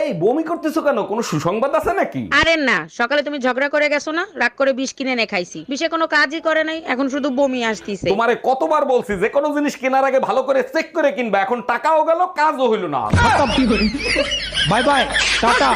এই বমি করতেছো কেন কোনো সুসংবাদ আছে নাকি আরে না সকালে তুমি ঝগড়া করে গেছো না রাগ করে বিষ কিনে এনে খাইছি বিষে কোনো কাজই করে নাই এখন শুধু বমি আসতিছে তোমারে কতবার বলছি যে কোনো জিনিস কেনার আগে ভালো করে চেক করে কিনবা এখন টাকাও গেল কাজও হইল না বাই বাই টাটা